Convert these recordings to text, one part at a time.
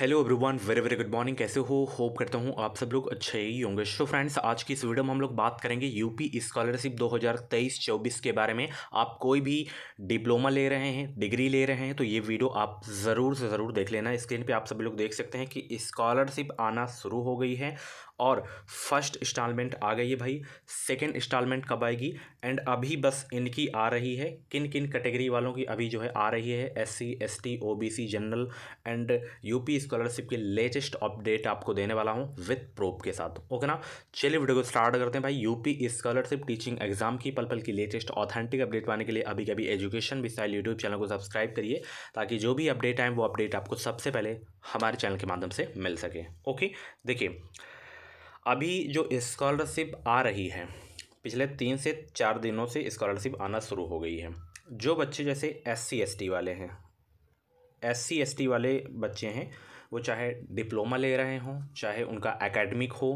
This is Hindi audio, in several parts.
hello everyone very very good morning कैसे हो होप करता हूँ आप सब लोग अच्छे ही होंगे सो फ्रेंड्स आज की इस वीडियो में हम लोग बात करेंगे यूपी स्कॉलरशिप 2023-24 के बारे में आप कोई भी डिप्लोमा ले रहे हैं डिग्री ले रहे हैं तो ये वीडियो आप ज़रूर से ज़रूर देख लेना स्क्रीन पे आप सभी लोग देख सकते हैं कि स्कॉलरशिप आना शुरू हो गई है और फर्स्ट इंस्टॉलमेंट आ गई है भाई सेकेंड इंस्टॉलमेंट कब आएगी एंड अभी बस इनकी आ रही है किन किन कैटेगरी वालों की अभी जो है आ रही है S C S T O B C general and P scholarship की लेटेस्ट अपडेट आपको देने वाला हूँ विथ प्रोप के साथ ओके ना चलिए वीडियो को स्टार्ट करते हैं भाई यूपी स्कॉलरशिप टीचिंग एग्जाम की पल पल की लेटेस्ट ऑथेंटिक अपडेट पाने के लिए अभी कभी एजुकेशन स्टाइल यूट्यूब चैनल को सब्सक्राइब करिए ताकि जो भी अपडेट आए वो अपडेट आपको सबसे पहले हमारे चैनल के माध्यम से मिल सके ओके देखिए अभी जो स्कॉलरशिप आ रही है पिछले तीन से चार दिनों से स्कॉलरशिप आना शुरू हो गई है जो बच्चे जैसे एस सी वाले हैं एस सी वाले बच्चे हैं वो चाहे डिप्लोमा ले रहे हों चाहे उनका एकेडमिक हो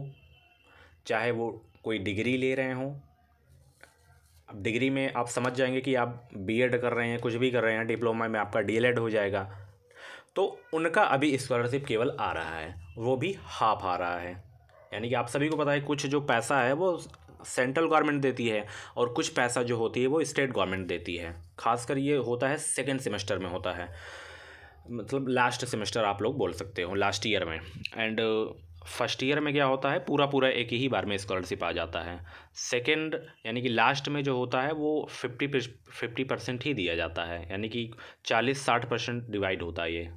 चाहे वो कोई डिग्री ले रहे हों अब डिग्री में आप समझ जाएंगे कि आप बीएड कर रहे हैं कुछ भी कर रहे हैं डिप्लोमा में आपका डीएलएड हो जाएगा तो उनका अभी स्कॉलरशिप केवल आ रहा है वो भी हाफ आ रहा है यानी कि आप सभी को पता है कुछ जो पैसा है वो सेंट्रल गवर्नमेंट देती है और कुछ पैसा जो होती है वो स्टेट गवर्नमेंट देती है खासकर ये होता है सेकेंड सेमेस्टर में होता है मतलब लास्ट सेमेस्टर आप लोग बोल सकते हो लास्ट ईयर में एंड फर्स्ट ईयर में क्या होता है पूरा पूरा एक ही बार में स्कॉलरशिप आ जाता है सेकेंड यानी कि लास्ट में जो होता है वो फिफ्टी फिफ्टी परसेंट ही दिया जाता है यानी कि चालीस साठ परसेंट डिवाइड होता है ये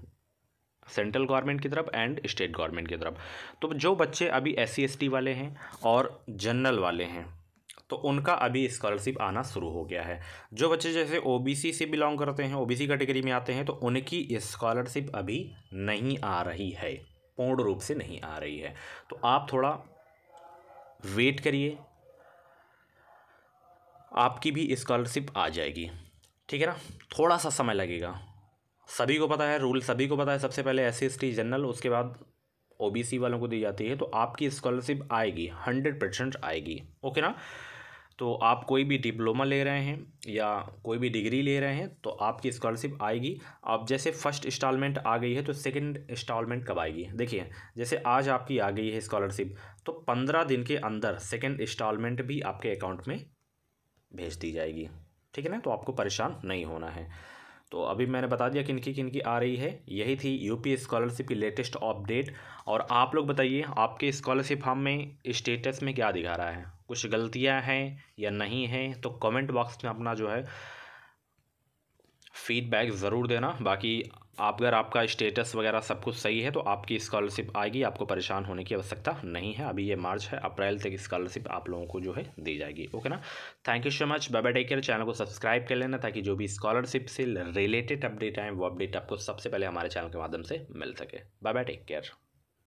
सेंट्रल गवर्नमेंट की तरफ एंड स्टेट गवर्नमेंट की तरफ तो जो बच्चे अभी एस सी वाले हैं और जनरल वाले हैं तो उनका अभी स्कॉलरशिप आना शुरू हो गया है जो बच्चे जैसे ओबीसी से बिलोंग करते हैं ओबीसी कैटेगरी में आते हैं तो उनकी स्कॉलरशिप अभी नहीं आ रही है पूर्ण रूप से नहीं आ रही है तो आप थोड़ा वेट करिए आपकी भी स्कॉलरशिप आ जाएगी ठीक है ना थोड़ा सा समय लगेगा सभी को पता है रूल सभी को पता है सबसे पहले एस सी जनरल उसके बाद ओबीसी वालों को दी जाती है तो आपकी स्कॉलरशिप आएगी हंड्रेड परसेंट आएगी ओके ना तो आप कोई भी डिप्लोमा ले रहे हैं या कोई भी डिग्री ले रहे हैं तो आपकी स्कॉलरशिप आएगी अब जैसे फर्स्ट इंस्टॉलमेंट आ गई है तो सेकंड इंस्टॉलमेंट कब आएगी देखिए जैसे आज आपकी आ गई है स्कॉलरशिप तो पंद्रह दिन के अंदर सेकंड इंस्टॉलमेंट भी आपके अकाउंट में भेज दी जाएगी ठीक है ना तो आपको परेशान नहीं होना है तो अभी मैंने बता दिया किनकी किनकी आ रही है यही थी यूपी स्कॉलरशिप की लेटेस्ट अपडेट और आप लोग बताइए आपके स्कॉलरशिप फॉर्म में स्टेटस में क्या दिखा रहा है कुछ गलतियां हैं या नहीं हैं तो कमेंट बॉक्स में अपना जो है फीडबैक ज़रूर देना बाकी आप अगर आपका स्टेटस वगैरह सब कुछ सही है तो आपकी स्कॉलरशिप आएगी आपको परेशान होने की आवश्यकता नहीं है अभी ये मार्च है अप्रैल तक स्कॉलरशिप आप लोगों को जो है दी जाएगी ओके ना thank you so much bye take care channel को सब्सक्राइब कर लेना ताकि जो भी स्कॉलरशिप से रिलेटेड अपडेट आए वो अपडेट आपको सबसे पहले हमारे चैनल के माध्यम से मिल सके बाबा टेक केयर